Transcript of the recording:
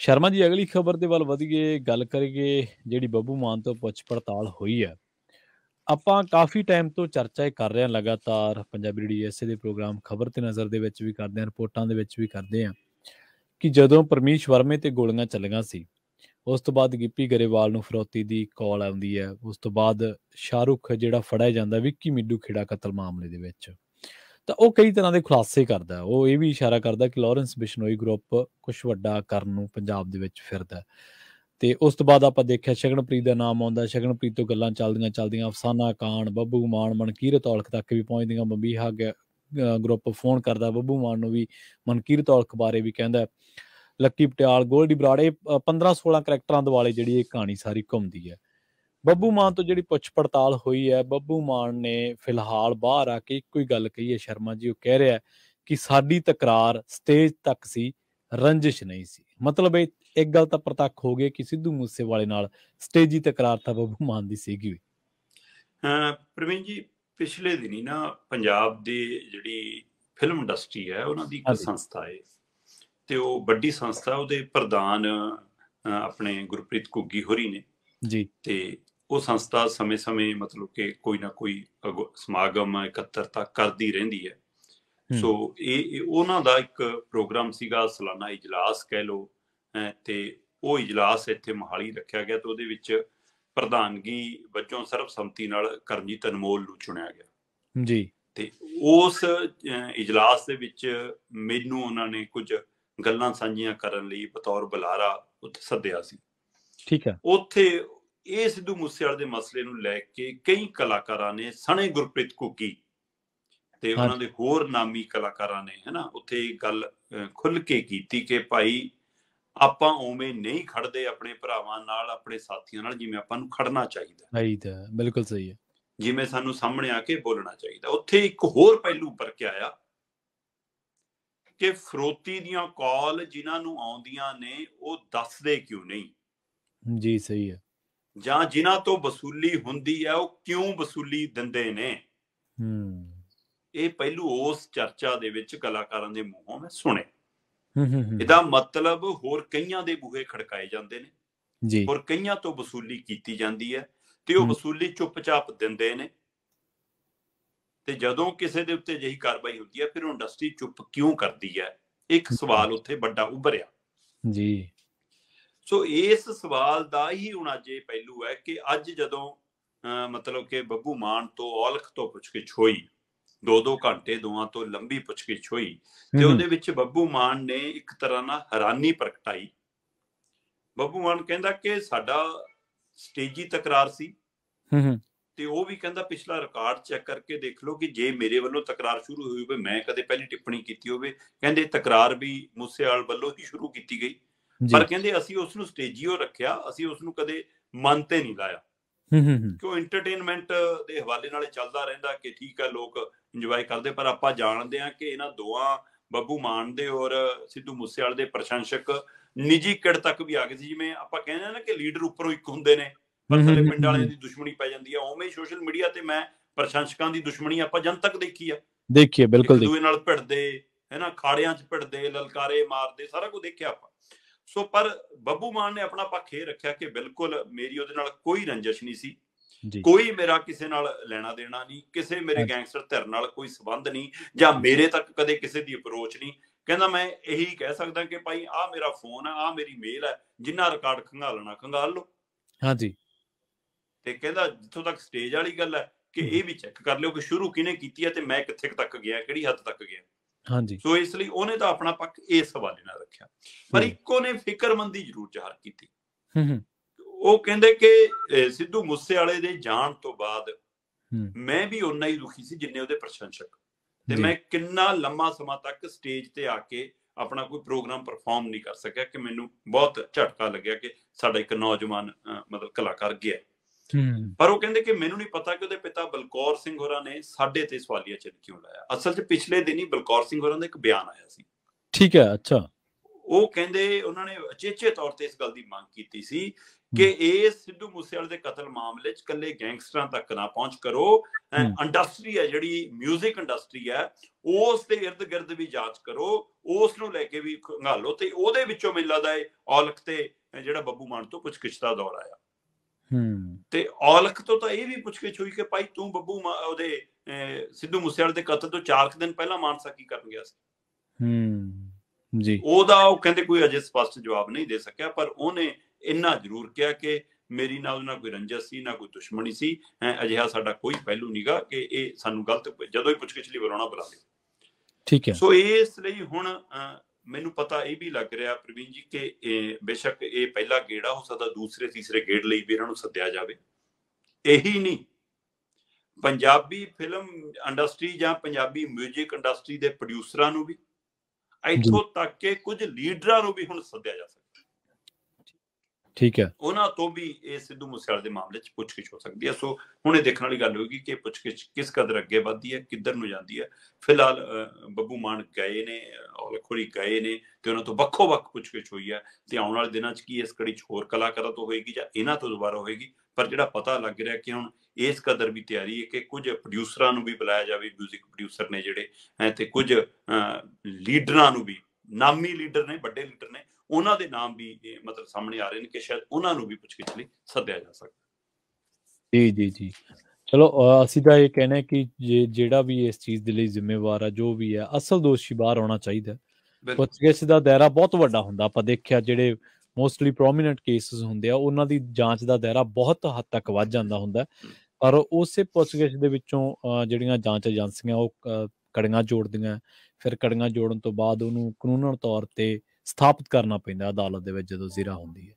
ਸ਼ਰਮਾ ਜੀ ਅਗਲੀ ਖਬਰ ਦੇ ਵੱਲ ਵਧੀਏ ਗੱਲ ਕਰੀਏ ਜਿਹੜੀ ਬੱਬੂ ਮਾਨ ਤੋਂ ਪੁੱਛ ਪੜਤਾਲ ਹੋਈ ਹੈ ਆਪਾਂ ਕਾਫੀ ਟਾਈਮ ਤੋਂ ਚਰਚਾ ਕਰ ਰਹੇ ਹਾਂ ਲਗਾਤਾਰ ਪੰਜਾਬੀ ਡੀਐਸਏ ਦੇ ਪ੍ਰੋਗਰਾਮ ਖਬਰ ਤੇ ਨਜ਼ਰ ਦੇ ਵਿੱਚ ਵੀ ਕਰਦੇ ਹਾਂ ਰਿਪੋਰਟਾਂ ਦੇ ਵਿੱਚ ਵੀ ਕਰਦੇ ਹਾਂ ਕਿ ਜਦੋਂ ਪਰਮੇਸ਼ ਵਰਮੇ ਤੇ ਗੋਲੀਆਂ ਚੱਲੀਆਂ ਸੀ ਉਸ ਤੋਂ ਬਾਅਦ ਗਿੱਪੀ ਗਰੇਵਾਲ ਨੂੰ ਫਰੋਤੀ ਦੀ ਕਾਲ ਆਉਂਦੀ ਹੈ ਉਸ ਤੋਂ ਬਾਅਦ ਸ਼ਾਹਰੁਖ ਜਿਹੜਾ ਫੜਿਆ ਜਾਂਦਾ ਵਿੱਕੀ ਮਿੱਡੂ ਖੇੜਾ ਕਤਲ ਮਾਮਲੇ ਦੇ ਵਿੱਚ ਤਾਂ ਉਹ ਕਈ ਤਰ੍ਹਾਂ ਦੇ ਖੁਲਾਸੇ ਕਰਦਾ ਉਹ ਇਹ ਵੀ ਇਸ਼ਾਰਾ ਕਰਦਾ ਕਿ ਲਾਰੈਂਸ ਬਿਸ਼ਨੋਈ ਗਰੁੱਪ ਕੁਝ ਵੱਡਾ ਕਰਨ ਨੂੰ ਪੰਜਾਬ ਦੇ ਵਿੱਚ ਫਿਰਦਾ ਤੇ ਉਸ ਤੋਂ ਬਾਅਦ ਆਪਾਂ ਦੇਖਿਆ ਸ਼ਗਨਪ੍ਰੀਤ ਦਾ ਨਾਮ ਆਉਂਦਾ ਸ਼ਗਨਪ੍ਰੀਤ ਤੋਂ ਗੱਲਾਂ ਚੱਲਦੀਆਂ ਚੱਲਦੀਆਂ ਅਫਸਾਨਾ ਕਾਨ ਬੱਬੂ ਮਾਨ ਮਨਕੀਰ ਤੌਲਖ ਤੱਕ ਵੀ ਪਹੁੰਚਦੀਆਂ ਬੰਬੀਹਾ ਗਰੁੱਪ ਫੋਨ ਕਰਦਾ ਬੱਬੂ ਮਾਨ ਨੂੰ ਵੀ ਮਨਕੀਰ ਤੌਲਖ ਬਾਰੇ ਵੀ ਕਹਿੰਦਾ ਲੱਕੀ ਪਟਿਆਲ ਗੋਲਡੀ ਬਰਾੜੇ 15 16 ਦੇ ਵਾਲੇ ਜਿਹੜੀ ਇਹ ਕਹਾਣੀ ਸਾਰੀ ਘੁੰਮਦੀ ਹੈ ਬੱਬੂ ਮਾਨ ਤੋਂ ਜਿਹੜੀ ਪੁੱਛ ਪੜਤਾਲ ਹੋਈ ਹੈ ਬੱਬੂ ਮਾਨ ਨੇ ਫਿਲਹਾਲ ਬਾਹਰ ਆ ਕੇ ਕੋਈ ਗੱਲ ਕਹੀ ਹੈ ਸ਼ਰਮਾ ਜੀ ਉਹ ਕਹਿ ਰਿਹਾ ਕਿ ਸਾਡੀ ਤਕਰਾਰ ਸਟੇਜ ਤੱਕ ਸੀ ਰੰਜਿਸ਼ ਨਹੀਂ ਸੀ ਮਤਲਬ ਇਹ ਇੱਕ ਗੱਲ ਤਾਂ ਪ੍ਰਤੱਖ ਹੋ ਗਈ ਕਿ ਸਿੱਧੂ ਮੂਸੇਵਾਲੇ ਨਾਲ ਸਟੇਜੀ ਤਕਰਾਰ ਤਾਂ ਬੱਬੂ ਮਾਨ ਦੀ ਸੀਗੀ ਪ੍ਰਵੀਨ ਜੀ ਪਿਛਲੇ ਦਿਨੀ ਨਾ ਪੰਜਾਬ ਦੀ ਜਿਹੜੀ ਫਿਲਮ ਇੰਡਸਟਰੀ ਹੈ ਉਹਨਾਂ ਦੀ ਇੱਕ ਸੰਸਥਾ ਹੈ ਤੇ ਉਹ ਵੱਡੀ ਸੰਸਥਾ ਉਹਦੇ ਪ੍ਰਧਾਨ ਆਪਣੇ ਗੁਰਪ੍ਰੀਤ ਘੁੱਗੀ ਹੋਰੀ ਨੇ ਜੀ ਤੇ ਉਹ ਸੰਸਥਾ ਸਮੇਂ-ਸਮੇਂ ਮਤਲਬ ਕਿ ਕੋਈ ਨਾ ਕੋਈ ਸਮਾਗਮ ਇਕੱਤਰਤਾ ਕਰਦੀ ਰਹਿੰਦੀ ਹੈ ਸੋ ਇਹ ਉਹਨਾਂ ਦਾ ਇੱਕ ਪ੍ਰੋਗਰਾਮ ਸੀਗਾ ਸਾਲਾਨਾ ਇਜਲਾਸ ਕਹਿ ਲੋ ਤੇ ਉਹ ਇਜਲਾਸ ਇੱਥੇ ਮਹਾਲੀ ਰੱਖਿਆ ਗਿਆ ਤੇ ਉਹਦੇ ਵਿੱਚ ਪ੍ਰਧਾਨਗੀ ਵੱਜੋਂ ਸੰਮਤੀ ਨਾਲ ਕਰਮਜੀਤ ਅਨਮੋਲ ਨੂੰ ਚੁਣਿਆ ਗਿਆ ਜੀ ਤੇ ਉਸ ਇਜਲਾਸ ਦੇ ਵਿੱਚ ਮੈਨੂੰ ਉਹਨਾਂ ਨੇ ਕੁਝ ਗੱਲਾਂ ਸਾਂਝੀਆਂ ਕਰਨ ਲਈ ਬਤੌਰ ਬੁਲਾਰਾ ਉੱਥੇ ਸੱਦਿਆ ਸੀ ਠੀਕ ਹੈ ਉੱਥੇ ਇਹ ਸਿੱਧੂ ਵਾਲੇ ਦੇ ਮਸਲੇ ਨੂੰ ਲੈ ਕੇ ਕਈ ਕਲਾਕਾਰਾਂ ਨੇ ਸਣੇ ਗੁਰਪ੍ਰੀਤ ਕੁੱਕੀ ਤੇ ਉਹਨਾਂ ਦੇ ਹੋਰ ਨਾਮੀ ਕਲਾਕਾਰਾਂ ਨੇ ਹੈਨਾ ਉੱਥੇ ਗੱਲ ਖੁੱਲ ਕੇ ਕੀਤੀ ਕਿ ਭਾਈ ਆਪਾਂ ਉਵੇਂ ਨਹੀਂ ਖੜਦੇ ਆਪਣੇ ਭਰਾਵਾਂ ਨਾਲ ਆਪਣੇ ਸਾਥੀਆਂ ਨਾਲ ਜਿਵੇਂ ਆਪਾਂ ਨੂੰ ਖੜਨਾ ਚਾਹੀਦਾ ਸਹੀ ਤਾਂ ਬਿਲਕੁਲ ਸਹੀ ਹੈ ਜਿਵੇਂ ਸਾਨੂੰ ਸਾਹਮਣੇ ਆ ਕੇ ਬੋਲਣਾ ਚਾਹੀਦਾ ਉੱਥੇ ਇੱਕ ਹੋਰ ਪਹਿਲੂ ਉੱਪਰ ਕੇ ਆਇਆ ਕਿ ਫਰੋਤੀ ਦੀਆਂ ਕਾਲ ਜਿਨ੍ਹਾਂ ਨੂੰ ਆਉਂਦੀਆਂ ਨੇ ਉਹ ਦੱਸਦੇ ਕਿਉਂ ਨਹੀਂ ਜੀ ਸਹੀ ਹੈ ਜਾਂ ਜਿਨ੍ਹਾਂ ਤੋਂ ਵਸੂਲੀ ਹੁੰਦੀ ਹੈ ਉਹ ਕਿਉਂ ਵਸੂਲੀ ਦਿੰਦੇ ਨੇ ਹੂੰ ਇਹ ਪਹਿਲੂ ਉਸ ਚਰਚਾ ਦੇ ਵਿੱਚ ਕਲਾਕਾਰਾਂ ਦੇ ਮੂੰਹੋਂ ਮੈਂ ਸੁਣੇ ਹੂੰ ਇਹਦਾ ਮਤਲਬ ਹੋਰ ਕਈਆਂ ਦੇ ਬੂਹੇ ਖੜਕਾਏ ਜਾਂਦੇ ਨੇ ਜੀ ਹੋਰ ਕਈਆਂ ਤੋਂ ਵਸੂਲੀ ਕੀਤੀ ਜਾਂਦੀ ਹੈ ਤੇ ਉਹ ਵਸੂਲੀ ਚੁੱਪਚਾਪ ਦਿੰਦੇ ਨੇ ਤੇ ਜਦੋਂ ਕਿਸੇ ਦੇ ਉੱਤੇ ਅਜਿਹੀ ਕਾਰਵਾਈ ਹੁੰਦੀ ਹੈ ਫਿਰ ਇੰਡਸਟਰੀ ਚੁੱਪ ਕਿਉਂ ਕਰਦੀ ਹੈ ਇੱਕ ਸਵਾਲ ਉੱਥੇ ਵੱਡਾ ਉੱਭਰਿਆ ਜੀ ਸੋ ਇਸ ਸਵਾਲ ਦਾ ਹੀ ਹੁਣ ਅੱਜ ਇਹ ਪਹਿਲੂ ਹੈ ਕਿ ਅੱਜ ਜਦੋਂ ਮਤਲਬ ਕਿ ਬੱਬੂ ਮਾਨ ਤੋਂ ਔਲਖ ਤੋਂ ਪੁੱਛ ਕੇ ਛੋਈ ਦੋ ਦੋ ਘੰਟੇ ਦੋਆਂ ਤੋਂ ਲੰਬੀ ਪੁੱਛ ਕੇ ਛੋਈ ਤੇ ਉਹਦੇ ਵਿੱਚ ਬੱਬੂ ਮਾਨ ਨੇ ਇੱਕ ਤਰ੍ਹਾਂ ਨਾਲ ਹੈਰਾਨੀ ਪ੍ਰਗਟਾਈ ਬੱਬੂ ਮਾਨ ਕਹਿੰਦਾ ਕਿ ਸਾਡਾ ਸਟੇਜੀ ਤਕਰਾਰ ਸੀ ਹੂੰ ਹੂੰ ਤੇ ਉਹ ਵੀ ਕਹਿੰਦਾ ਪਿਛਲਾ ਰਿਕਾਰਡ ਚੈੱਕ ਕਰਕੇ ਦੇਖ ਲਓ ਕਿ ਜੇ ਮੇਰੇ ਵੱਲੋਂ ਤਕਰਾਰ ਸ਼ੁਰੂ ਹੋਈ ਹੋਵੇ ਮੈਂ ਕਦੇ ਪਹਿਲੀ ਟਿੱਪਣੀ ਕੀਤੀ ਹੋਵੇ ਕਹਿੰਦੇ ਤਕਰਾਰ ਵੀ ਵਾਲ ਵੱਲੋਂ ਹੀ ਸ਼ੁਰੂ ਕੀਤੀ ਗਈ ਪਰ ਕਹਿੰਦੇ ਅਸੀਂ ਉਸ ਨੂੰ ਸਟੇਜੀਓ ਰੱਖਿਆ ਅਸੀਂ ਉਸ ਨੂੰ ਕਦੇ ਮਨ ਤੇ ਨਹੀਂ ਲਾਇਆ ਹੂੰ ਹੂੰ ਕਿਉਂ ਐਂਟਰਟੇਨਮੈਂਟ ਦੇ ਹਵਾਲੇ ਨਾਲ ਚੱਲਦਾ ਰਹਿੰਦਾ ਕਿ ਠੀਕ ਹੈ ਲੋਕ ਇੰਜੋਏ ਕਰਦੇ ਪਰ ਆਪਾਂ ਜਾਣਦੇ ਹਾਂ ਕਿ ਇਹਨਾਂ ਦੋਆਂ ਬੱਬੂ ਮਾਨ ਦੇ ਔਰ ਸਿੱਧੂ ਮੂਸੇਵਾਲ ਦੇ ਪ੍ਰਸ਼ੰਸਕ ਨਿੱਜੀ ਕਿੜ ਤੱਕ ਵੀ ਆ ਗਏ ਸੀ ਜਿਵੇਂ ਆਪਾਂ ਕਹਿੰਦੇ ਆ ਨਾ ਕਿ ਲੀਡਰ ਉੱਪਰੋਂ ਇੱਕ ਹੁੰਦੇ ਨੇ ਪਰ ਸਾਰੇ ਪਿੰਡ ਵਾਲਿਆਂ ਦੀ ਦੁਸ਼ਮਣੀ ਪੈ ਜਾਂਦੀ ਆ ਉਵੇਂ ਹੀ ਸੋਸ਼ਲ ਮੀਡੀਆ ਤੇ ਮੈਂ ਪ੍ਰਸ਼ੰਸਕਾਂ ਦੀ ਦੁਸ਼ਮਣੀ ਆਪਾਂ ਜਨਤਕ ਦੇਖੀ ਆ ਦੇਖੀਏ ਬਿਲਕੁਲ ਦੇਖੀ ਦੂਏ ਨਾਲ ਭਿੜਦੇ ਹੈਨਾ ਖਾੜਿਆਂ 'ਚ ਭਿੜਦੇ ਲਲਕਾਰੇ ਮਾਰਦੇ ਸਾਰਾ ਕੁਝ ਦੇਖਿਆ ਆਪਾਂ ਸੋ ਪਰ ਬੱਬੂ ਮਾਨ ਨੇ ਆਪਣਾ ਪੱਖ ਇਹ ਰੱਖਿਆ ਕਿ ਬਿਲਕੁਲ ਮੇਰੀ ਉਹਦੇ ਨਾਲ ਕੋਈ ਰੰਜਿਸ਼ ਨਹੀਂ ਸੀ ਕੋਈ ਮੇਰਾ ਕਿਸੇ ਨਾਲ ਲੈਣਾ ਦੇਣਾ ਨਹੀਂ ਕਿਸੇ ਮੇਰੇ ਗੈਂਗਸਟਰ ਧਿਰ ਨਾਲ ਕੋਈ ਸਬੰਧ ਨਹੀਂ ਜਾਂ ਮੇਰੇ ਤੱਕ ਕਦੇ ਕਿਸੇ ਦੀ ਅਪਰੋਚ ਨਹੀਂ ਕਹਿੰਦਾ ਮੈਂ ਇਹੀ ਕਹਿ ਸਕਦਾ ਕਿ ਭਾਈ ਆ ਮੇਰਾ ਫੋਨ ਆ ਆ ਮੇਰੀ ਮੇਲ ਆ ਜਿੰਨਾ ਰਿਕਾਰਡ ਖੰਗਾਲਣਾ ਖੰਗਾਲ ਲਓ ਹਾਂਜੀ ਤੇ ਕਹਿੰਦਾ ਜਿੱਥੋਂ ਤੱਕ ਸਟੇਜ ਵਾਲੀ ਗੱਲ ਹੈ ਕਿ ਇਹ ਵੀ ਚੈੱਕ ਕਰ ਲਿਓ ਕਿ ਸ਼ੁਰੂ ਕਿਨੇ ਕੀਤੀ ਹੈ ਤੇ ਮੈਂ ਕਿੱਥੇ ਤੱਕ ਗਿਆ ਕਿਹੜੀ ਹੱਦ ਤੱਕ ਗਿਆ ਹਾਂਜੀ ਸੋ ਇਸ ਲਈ ਉਹਨੇ ਤਾਂ ਆਪਣਾ ਪੱਖ ਇਸ ਹਵਾਲੇ ਨਾਲ ਰੱਖਿਆ ਪਰ ਇੱਕੋ ਨੇ ਫਿਕਰਮੰਦੀ ਜ਼ਰੂਰ ਜ਼ਾਹਰ ਕੀਤੀ ਹੂੰ ਹੂੰ ਉਹ ਕਹਿੰਦੇ ਕਿ ਸਿੱਧੂ ਵਾਲੇ ਦੇ ਜਾਣ ਤੋਂ ਬਾਅਦ ਮੈਂ ਵੀ ਉਨਾ ਹੀ ਦੁਖੀ ਸੀ ਜਿੰਨੇ ਉਹਦੇ ਪ੍ਰਸ਼ੰਸਕ ਤੇ ਮੈਂ ਕਿੰਨਾ ਲੰਮਾ ਸਮਾਂ ਤੱਕ ਸਟੇਜ ਤੇ ਆ ਕੇ ਆਪਣਾ ਕੋਈ ਪ੍ਰੋਗਰਾਮ ਪਰਫਾਰਮ ਨਹੀਂ ਕਰ ਸਕਿਆ ਕਿ ਮੈਨੂੰ ਬਹੁਤ ਝਟਕਾ ਲੱਗਿਆ ਕਿ ਸਾਡਾ ਇੱਕ ਨੌਜਵਾਨ ਮਤਲਬ ਕਲਾਕਾਰ ਗਿਆ ਪਰ ਉਹ ਕਹਿੰਦੇ ਕਿ ਮੈਨੂੰ ਨਹੀਂ ਪਤਾ ਕਿ ਉਹਦੇ ਪਿਤਾ ਬਲਕੌਰ ਸਿੰਘ ਹੋਰਾਂ ਨੇ ਸਾਡੇ ਤੇ ਸਵਾਲੀਆ ਚਿੰਨ੍ਹ ਕਿਉਂ ਲਾਇਆ ਅਸਲ 'ਚ ਪਿਛਲੇ ਦਿਨੀ ਬਲਕੌਰ ਸਿੰਘ ਹੋਰਾਂ ਦਾ ਇੱਕ ਬਿਆਨ ਆਇਆ ਸੀ ਠੀਕ ਹੈ ਅੱਛਾ ਉਹ ਕਹਿੰਦੇ ਉਹਨਾਂ ਨੇ ਅਚੇਚੇ ਤੌਰ ਤੇ ਇਸ ਗੱਲ ਦੀ ਮੰਗ ਕੀਤੀ ਸੀ ਕਿ ਇਹ ਸਿੱਧੂ ਮੂਸੇਵਾਲੇ ਦੇ ਕਤਲ ਮਾਮਲੇ 'ਚ ਕੱਲੇ ਗੈਂਗਸਟਰਾਂ ਤੱਕ ਨਾ ਪਹੁੰਚ ਕਰੋ ਇੰਡਸਟਰੀ ਹੈ ਜਿਹੜੀ 뮤직 ਇੰਡਸਟਰੀ ਹੈ ਉਸ ਦੇ ird-gird ਵੀ ਜਾਂਚ ਕਰੋ ਉਸ ਨੂੰ ਲੈ ਕੇ ਵੀ ਖੰਗਾਲੋ ਤੇ ਉਹਦੇ ਵਿੱਚੋਂ ਮੈਨੂੰ ਲੱਗਦਾ ਹੈ ਔਲਖ ਤੇ ਜਿਹੜਾ ਬੱਬੂ ਮਾਨ ਤੋਂ ਕੁਝ ਕਿਸ਼ਤਾ ਦੌਰ ਆਇਆ ਹੂੰ ਤੇ ਔਲਖ ਤੋਂ ਤਾਂ ਇਹ ਵੀ ਪੁੱਛ ਕੇ ਛੋਈ ਕਿ ਭਾਈ ਤੂੰ ਬੱਬੂ ਉਹਦੇ ਸਿੱਧੂ ਮੂਸੇਵਾਲੇ ਦੇ ਕਤਲ ਤੋਂ 4 ਦਿਨ ਪਹਿਲਾਂ ਮਾਨਸਾ ਕੀ ਕਰਨ ਗਿਆ ਸੀ ਹੂੰ ਜੀ ਉਹਦਾ ਉਹ ਕਹਿੰਦੇ ਕੋਈ ਅਜੇ ਸਪਸ਼ਟ ਜਵਾਬ ਨਹੀਂ ਦੇ ਸਕਿਆ ਪਰ ਉਹਨੇ ਇੰਨਾ ਜ਼ਰੂਰ ਕਿਹਾ ਕਿ ਮੇਰੀ ਨਾਲ ਉਹਨਾਂ ਕੋਈ ਰੰਜਸ ਸੀ ਨਾ ਕੋਈ ਦੁਸ਼ਮਣੀ ਸੀ ਅਜਿਹਾ ਸਾਡਾ ਕੋਈ ਪਹਿਲੂ ਨਹੀਂਗਾ ਕਿ ਇਹ ਸਾਨੂੰ ਗਲਤ ਜਦੋਂ ਹੀ ਪੁੱਛ ਕੇ ਬੁਲਾਉਣਾ ਬਰੋਣਾ ਲੇ ਠੀਕ ਹੈ ਸੋ ਇਸ ਲਈ ਹੁਣ ਮੈਨੂੰ ਪਤਾ ਇਹ ਵੀ ਲੱਗ ਰਿਹਾ ਪ੍ਰਵੀਨ ਜੀ ਕਿ ਬੇਸ਼ੱਕ ਇਹ ਪਹਿਲਾ ਗੇੜਾ ਹੋ ਸਕਦਾ ਦੂਸਰੇ ਤੀਸਰੇ ਗੇੜ ਲਈ ਵੀ ਇਹਨਾਂ ਨੂੰ ਸੱਦਿਆ ਜਾਵੇ ਇਹੀ ਨਹੀਂ ਪੰਜਾਬੀ ਫਿਲਮ ਇੰਡਸਟਰੀ ਜਾਂ ਪੰਜਾਬੀ 뮤직 ਇੰਡਸਟਰੀ ਦੇ ਪ੍ਰੋਡਿਊਸਰਾਂ ਨੂੰ ਵੀ ਇੱਥੋਂ ਤੱਕ ਕਿ ਕੁਝ ਲੀਡਰਾਂ ਨੂੰ ਵੀ ਹੁਣ ਸੱਦਿਆ ਜਾ ਸਕਦਾ ਠੀਕ ਹੈ ਉਹਨਾਂ ਤੋਂ ਵੀ ਇਹ ਸਿੱਧੂ ਮੂਸੇਵਾਲੇ ਦੇ ਮਾਮਲੇ 'ਚ ਪੁੱਛਗਿੱਛ ਹੋ ਸਕਦੀ ਹੈ ਸੋ ਹੁਣ ਇਹ ਦੇਖਣ ਵਾਲੀ ਗੱਲ ਹੋਏਗੀ ਕਿ ਪੁੱਛਗਿੱਛ ਕਿਸ ਕਦਰ ਅੱਗੇ ਵਧਦੀ ਹੈ ਕਿੱਧਰ ਨੂੰ ਜਾਂਦੀ ਹੈ ਫਿਲਹਾਲ ਬੱਬੂ ਮਾਨ ਗਏ ਨੇ ਔਲਖੋੜੀ ਗਏ ਨੇ ਤੇ ਉਹਨਾਂ ਤੋਂ ਵੱਖੋ ਵੱਖ ਪੁੱਛਗਿੱਛ ਹੋਈ ਹੈ ਤੇ ਆਉਣ ਵਾਲੇ ਦਿਨਾਂ 'ਚ ਕੀ ਇਸ ਕੜੀ 'ਚ ਹੋਰ ਕਲਾਕਾਰਾਂ ਤੋਂ ਹੋਏਗੀ ਜਾਂ ਇਹਨਾਂ ਤੋਂ ਦੁਬਾਰਾ ਹੋਏਗੀ ਪਰ ਜਿਹੜਾ ਪਤਾ ਲੱਗ ਰਿਹਾ ਕਿ ਹੁਣ ਇਸ ਕਦਰ ਵੀ ਤਿਆਰੀ ਹੈ ਕਿ ਕੁਝ ਪ੍ਰੋਡਿਊਸਰਾਂ ਨੂੰ ਵੀ ਬੁਲਾਇਆ ਜਾਵੇ 뮤직 ਪ੍ਰੋਡਿਊਸਰ ਨੇ ਜਿਹੜੇ ਤੇ ਕੁਝ ਲੀਡਰਾਂ ਨੂੰ ਵੀ ਨਾਮੀ ਲੀਡਰ ਨੇ ਵੱਡੇ ਲੀਡਰ ਨੇ ਉਹਨਾਂ ਦੇ ਨਾਮ ਵੀ ਮਤਲਬ ਸਾਹਮਣੇ ਆ ਰਹੇ ਨੇ ਕਿ ਸ਼ਾਇਦ ਉਹਨਾਂ ਨੂੰ ਵੀ ਪੁੱਛਗਿੱਛ ਲਈ ਸੱਦਿਆ ਜਾ ਸਕਦਾ ਜੀ ਜੀ ਜੀ ਚਲੋ ਅਸੀਂ ਤਾਂ ਇਹ ਕਹਿੰਦੇ ਕਿ ਜਿਹੜਾ ਵੀ ਇਸ ਚੀਜ਼ ਦੇ ਲਈ ਜ਼ਿੰਮੇਵਾਰ ਆ ਜੋ ਵੀ ਹੈ ਅਸਲ ਦੋਸ਼ੀ ਬਾਹਰ ਆਉਣਾ ਚਾਹੀਦਾ ਪੁੱਛਗਿੱਛ ਦਾ ਦਾਇਰਾ ਬਹੁਤ ਵੱਡਾ ਹੁੰਦਾ ਆਪਾਂ ਦੇਖਿਆ ਜਿਹੜੇ ਮੋਸਟਲੀ ਪ੍ਰੋਮਿਨੈਂਟ ਕੇਸਸ ਹੁੰਦੇ ਆ ਉਹਨਾਂ ਦੀ ਜਾਂਚ ਦਾ ਦਾਇਰਾ ਬਹੁਤ ਹੱਦ ਤੱਕ ਵੱਧ ਜਾਂਦਾ ਹੁੰਦਾ ਪਰ ਉਸੇ ਪੁੱਛਗਿੱਛ ਦੇ ਵਿੱਚੋਂ ਜਿਹੜੀਆਂ ਜਾਂਚ ਏਜੰਸੀਆਂ ਉਹ ਕੜੀਆਂ ਜੋੜਦੀਆਂ ਫਿਰ ਕੜੀਆਂ ਜੋੜਨ ਤੋਂ ਬਾਅਦ ਉਹਨੂੰ ਕਾਨੂੰਨਨ ਤੌਰ ਤੇ ਸਥਾਪਿਤ ਕਰਨਾ ਪੈਂਦਾ ਅਦਾਲਤ ਦੇ ਵਿੱਚ ਜਦੋਂ ਜ਼ੀਰਾ ਹੁੰਦੀ ਹੈ